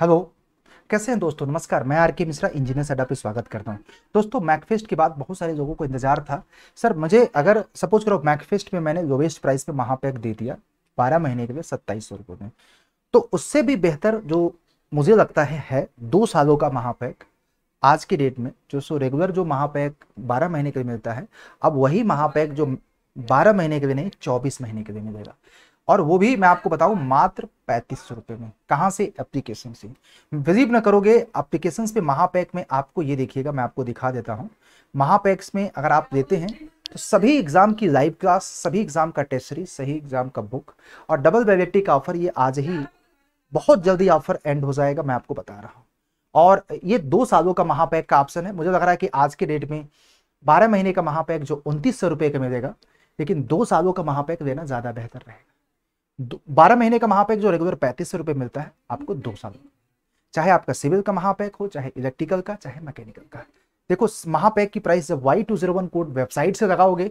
hello कैसे हैं दोस्तों नमस्कार मैं आर के मिश्रा इंजीनियर सेडा पे स्वागत करता हूं दोस्तों मैकफेस्ट के बाद बहुत सारे लोगों को इंतजार था सर मुझे अगर सपोज करो मैकफेस्ट में मैंने लोवेस्ट प्राइस पे महापैक दे दिया बारह महीने के लिए सत्ताईस सौ रुपये में तो उससे भी बेहतर जो मुझे लगता है है दो सालों का महापैक आज की डेट में जो सो रेगुलर जो महापैक बारह महीने के लिए मिलता है अब वही महापैक जो बारह महीने के लिए नहीं चौबीस महीने के लिए मिलेगा और वो भी मैं आपको बताऊं मात्र पैंतीस सौ रुपए में कहाँ से एप्लीकेशन से विजिट ना करोगे एप्लीकेशन पे महापैक में आपको ये देखिएगा मैं आपको दिखा देता हूँ महापैक्स में अगर आप लेते हैं तो सभी एग्ज़ाम की लाइव क्लास सभी एग्ज़ाम का टेस्ट सीरीज सही एग्ज़ाम का बुक और डबल वैलिडिटी का ऑफर ये आज ही बहुत जल्दी ऑफर एंड हो जाएगा मैं आपको बता रहा हूँ और ये दो सालों का महापैक का ऑप्शन है मुझे लग रहा है कि आज के डेट में बारह महीने का महापैक जो उनतीस सौ रुपये का मिलेगा लेकिन दो सालों का महापैक लेना ज़्यादा बेहतर रहेगा बारह महीने का महापैक जो रेगुलर पैंतीस रुपए मिलता है आपको दो साल चाहे आपका सिविल का महापैक हो चाहे इलेक्ट्रिकल का चाहे मैकेनिकल का देखो महापैक की प्राइस जब Y two zero one code website से लगाओगे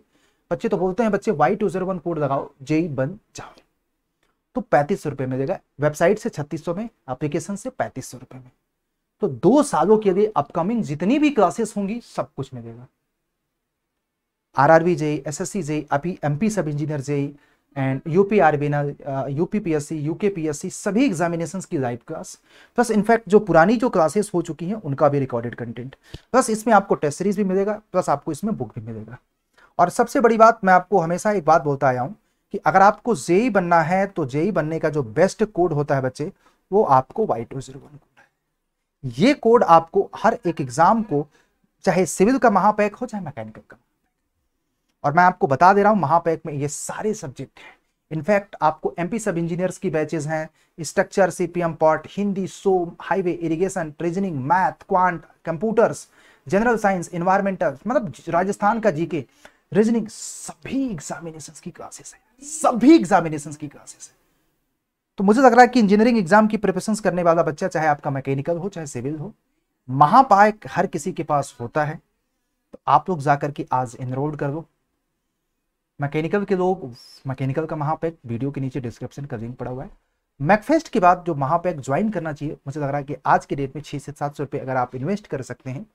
बच्चे तो बोलते हैं बच्चे Y two zero one code लगाओ जेई बन जाओ तो पैंतीस सौ रुपये मिलेगा वेबसाइट से छत्तीस सौ में एप्लीकेशन से पैंतीस सौ रुपये में तो दो सालों के लिए अपकमिंग जितनी भी क्लासेस होंगी सब कुछ मिलेगा R R B JE S S C JE अभी M P sub engineer JE and U P R बीना U P P S C U K P S C सभी एग्जामिनेशन की लाइव क्लास प्लस इनफैक्ट जो पुरानी जो classes हो चुकी हैं उनका भी रिकॉर्डेड कंटेंट प्लस इसमें आपको टेस्ट सीरीज भी मिलेगा प्लस आपको इसमें बुक भी मिलेगा और सबसे बड़ी बात मैं आपको हमेशा एक बात बोलता आया हूँ कि अगर आपको जेई e बनना है तो जेई e बनने का जो बेस्ट कोड होता है बच्चे वो आपको Y two zero one code है ये कोड आपको हर एक एग्जाम को चाहे सिविल का महापैक हो चाहे मैकेनिकल का और मैं आपको बता दे रहा हूँ महापैक में ये सारे सब्जेक्ट हैं इनफैक्ट आपको एमपी सब इंजीनियर्स की बैचेज हैं स्ट्रक्चर सीपीएम पॉट हिंदी सो हाईवे इरिगेशन ट्रेजनिंग math quant computers general science environmental मतलब राजस्थान का जीके रीजनिंग सभी एग्जामिनेशन की क्लासेस है सभी एग्जामिनेशन की क्लासेस है तो मुझे लग रहा है कि इंजीनियरिंग एग्जाम की प्रिपरेशन करने वाला बच्चा चाहे आपका मैकेनिकल हो चाहे सिविल हो महापायक हर किसी के पास होता है तो आप लोग जाकर के आज इनरोल्ड कर लो मैकेनिकल के लोग मैकेनिकल का महापैक वीडियो के नीचे डिस्क्रिप्शन का लिंक पड़ा हुआ है मैकफेस्ट के बाद जो महापैक ज्वाइन करना चाहिए मुझे लग रहा है कि आज के डेट में छह से सात सौ रुपए अगर आप इन्वेस्ट कर सकते हैं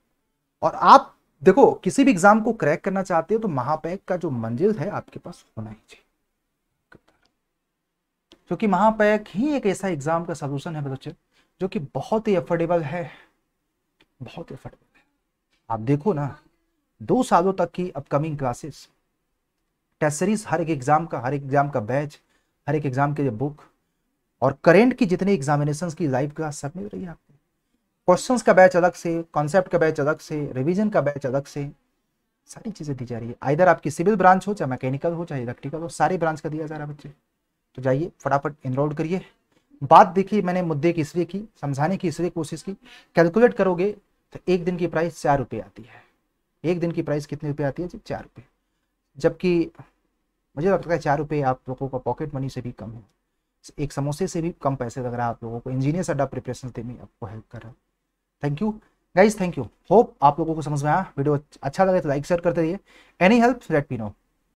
और आप देखो किसी भी एग्जाम को क्रैक करना चाहते हो तो महापैक का जो मंजिल है आपके पास होना ही चाहिए क्योंकि महापैक ही एक ऐसा एग्जाम का सोल्यूशन है बच्चे जो कि बहुत ही अफोर्डेबल है बहुत ही अफोर्डेबल है आप देखो ना दो सालों तक की अपकमिंग क्लासेस टेस्ट सीरीज हर एक एग्जाम का हर एक एग्जाम का बैच हर एक एग्जाम के बुक और करेंट की जितने एग्जामिनेशन की लाइफ का सब मिल रही है आपको क्वेश्चंस का बैच अलग से कॉन्सेप्ट का बैच अलग से रिवीजन का बैच अलग से सारी चीज़ें दी जा रही है आइधर आपकी सिविल ब्रांच हो चाहे मैकेनिकल हो चाहे इलेक्ट्रिकल हो सारे ब्रांच का दिया जा रहा है बच्चे तो जाइए फटाफट इनरोल करिए बात देखिए मैंने मुद्दे की इसलिए की समझाने की इसलिए कोशिश की कैलकुलेट करोगे तो एक दिन की प्राइस चार रुपये आती है एक दिन की प्राइस कितने रुपये आती है जी चार रुपये जबकि मुझे लगता है चार रुपये आप लोगों का पॉकेट मनी से भी कम है एक समोसे से भी कम पैसे लग रहा है आप लोगों को इंजीनियर अड्डा प्रिपरेशन में आपको हेल्प कर रहा है thank you guys thank you hope आप लोगों को समझ में आया वीडियो अच्छा लगे तो लाइक शेयर करते रहिए any help let me no